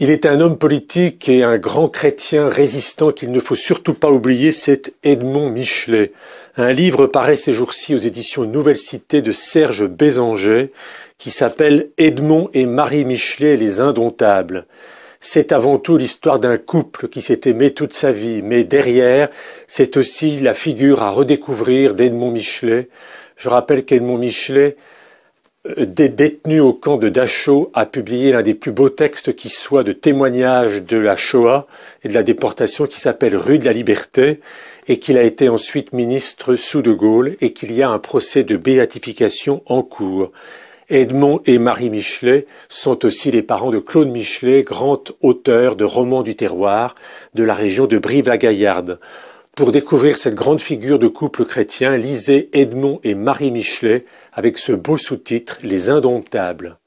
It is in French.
Il est un homme politique et un grand chrétien résistant qu'il ne faut surtout pas oublier, c'est Edmond Michelet. Un livre paraît ces jours-ci aux éditions Nouvelle Cité de Serge Bézanger qui s'appelle Edmond et Marie Michelet, les indomptables. C'est avant tout l'histoire d'un couple qui s'est aimé toute sa vie, mais derrière, c'est aussi la figure à redécouvrir d'Edmond Michelet. Je rappelle qu'Edmond Michelet euh, des détenus au camp de Dachau a publié l'un des plus beaux textes qui soit de témoignage de la Shoah et de la déportation qui s'appelle Rue de la Liberté et qu'il a été ensuite ministre sous De Gaulle et qu'il y a un procès de béatification en cours. Edmond et Marie Michelet sont aussi les parents de Claude Michelet, grand auteur de romans du terroir de la région de Brive-la-Gaillarde. Pour découvrir cette grande figure de couple chrétien, lisez Edmond et Marie Michelet avec ce beau sous-titre Les Indomptables.